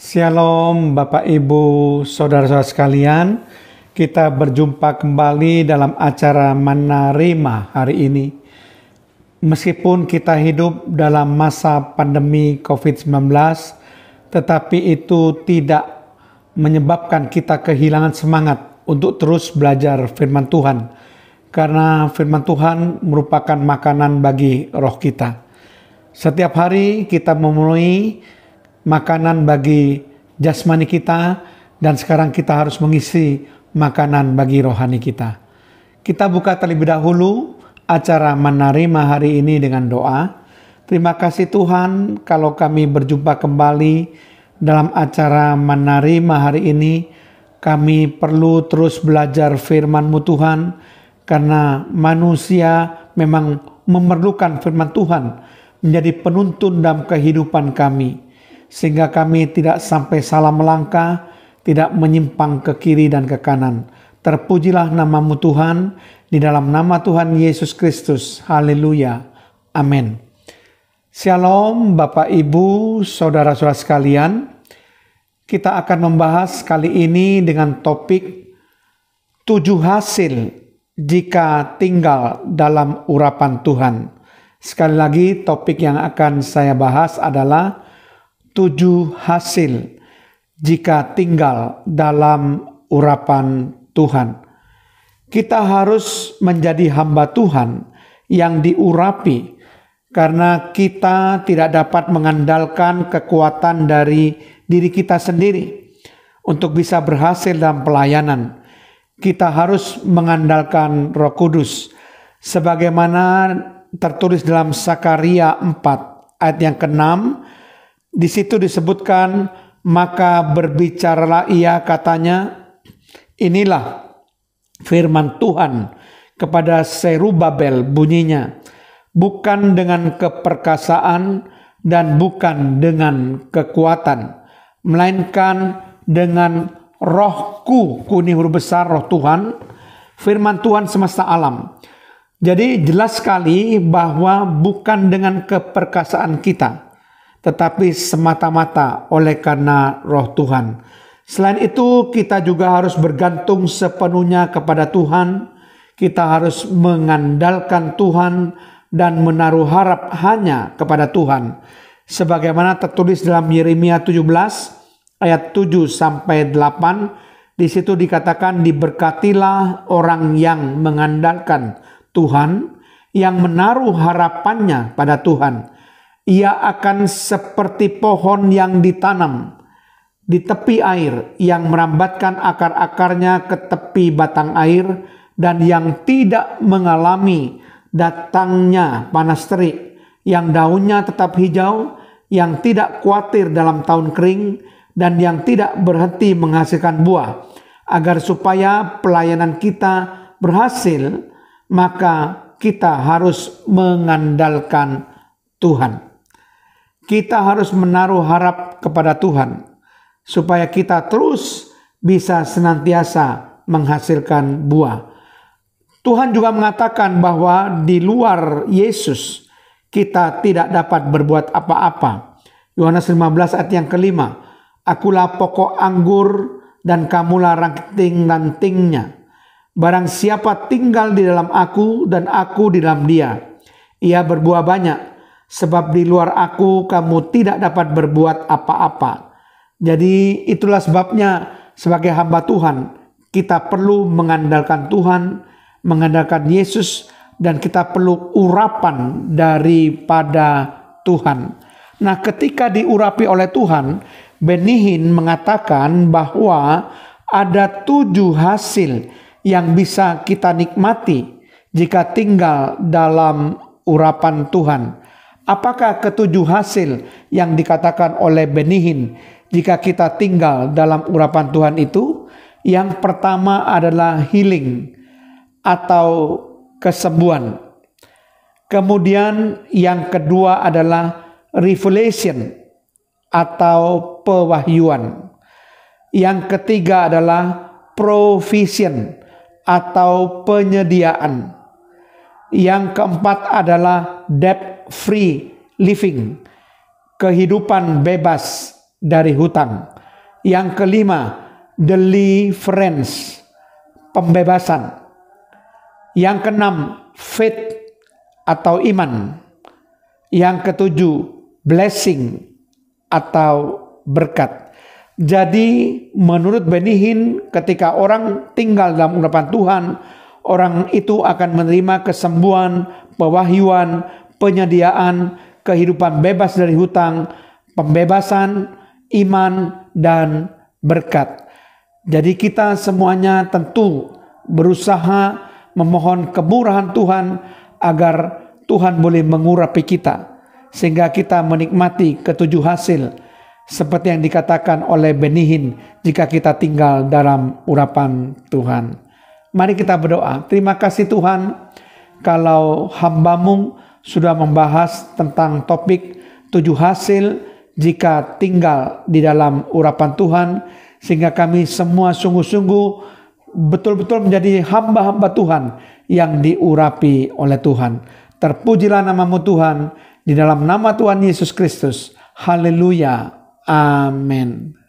Shalom Bapak Ibu Saudara-saudara sekalian Kita berjumpa kembali dalam acara Manarima hari ini Meskipun kita hidup dalam masa pandemi COVID-19 Tetapi itu tidak menyebabkan kita kehilangan semangat untuk terus belajar firman Tuhan Karena firman Tuhan merupakan makanan bagi roh kita Setiap hari kita memenuhi makanan bagi jasmani kita dan sekarang kita harus mengisi makanan bagi rohani kita. Kita buka terlebih dahulu acara menerima hari ini dengan doa. Terima kasih Tuhan kalau kami berjumpa kembali dalam acara menerima hari ini. Kami perlu terus belajar firman-Mu Tuhan karena manusia memang memerlukan firman Tuhan menjadi penuntun dalam kehidupan kami sehingga kami tidak sampai salah melangkah, tidak menyimpang ke kiri dan ke kanan. Terpujilah namamu Tuhan, di dalam nama Tuhan Yesus Kristus. Haleluya. Amin. Shalom Bapak Ibu, Saudara-saudara sekalian. Kita akan membahas kali ini dengan topik tujuh hasil jika tinggal dalam urapan Tuhan. Sekali lagi topik yang akan saya bahas adalah tujuh hasil jika tinggal dalam urapan Tuhan. Kita harus menjadi hamba Tuhan yang diurapi karena kita tidak dapat mengandalkan kekuatan dari diri kita sendiri untuk bisa berhasil dalam pelayanan. Kita harus mengandalkan Roh Kudus sebagaimana tertulis dalam Sakaria 4 ayat yang ke-6 di situ disebutkan maka berbicaralah ia katanya inilah firman Tuhan kepada Serubabel bunyinya bukan dengan keperkasaan dan bukan dengan kekuatan melainkan dengan rohku kuni huruf besar roh Tuhan firman Tuhan semesta alam jadi jelas sekali bahwa bukan dengan keperkasaan kita tetapi semata-mata oleh karena roh Tuhan. Selain itu, kita juga harus bergantung sepenuhnya kepada Tuhan. Kita harus mengandalkan Tuhan dan menaruh harap hanya kepada Tuhan. Sebagaimana tertulis dalam Yeremia 17 ayat 7 sampai 8, di situ dikatakan diberkatilah orang yang mengandalkan Tuhan, yang menaruh harapannya pada Tuhan ia akan seperti pohon yang ditanam di tepi air yang merambatkan akar-akarnya ke tepi batang air dan yang tidak mengalami datangnya panas terik yang daunnya tetap hijau yang tidak khawatir dalam tahun kering dan yang tidak berhenti menghasilkan buah agar supaya pelayanan kita berhasil maka kita harus mengandalkan Tuhan. Kita harus menaruh harap kepada Tuhan supaya kita terus bisa senantiasa menghasilkan buah. Tuhan juga mengatakan bahwa di luar Yesus kita tidak dapat berbuat apa-apa. Yohanes 15 ayat yang kelima. Akulah pokok anggur dan kamulah ranting-rantingnya. Barang siapa tinggal di dalam aku dan aku di dalam dia. Ia berbuah banyak sebab di luar aku kamu tidak dapat berbuat apa-apa. Jadi itulah sebabnya sebagai hamba Tuhan kita perlu mengandalkan Tuhan, mengandalkan Yesus dan kita perlu urapan daripada Tuhan. Nah, ketika diurapi oleh Tuhan, Benihin mengatakan bahwa ada tujuh hasil yang bisa kita nikmati jika tinggal dalam urapan Tuhan. Apakah ketujuh hasil yang dikatakan oleh Benihin jika kita tinggal dalam urapan Tuhan itu? Yang pertama adalah healing atau kesembuhan. Kemudian yang kedua adalah revelation atau pewahyuan. Yang ketiga adalah provision atau penyediaan. Yang keempat adalah debt free living, kehidupan bebas dari hutang. Yang kelima, deliverance, pembebasan. Yang keenam, faith atau iman. Yang ketujuh, blessing atau berkat. Jadi menurut Benihin ketika orang tinggal dalam ungkapan Tuhan, orang itu akan menerima kesembuhan, pewahyuan, penyediaan, kehidupan bebas dari hutang, pembebasan, iman, dan berkat. Jadi, kita semuanya tentu berusaha memohon kemurahan Tuhan agar Tuhan boleh mengurapi kita, sehingga kita menikmati ketujuh hasil seperti yang dikatakan oleh Benihin jika kita tinggal dalam urapan Tuhan. Mari kita berdoa. Terima kasih Tuhan kalau hambamu sudah membahas tentang topik tujuh hasil jika tinggal di dalam urapan Tuhan sehingga kami semua sungguh-sungguh betul-betul menjadi hamba-hamba Tuhan yang diurapi oleh Tuhan. Terpujilah namamu Tuhan di dalam nama Tuhan Yesus Kristus. Haleluya. Amin.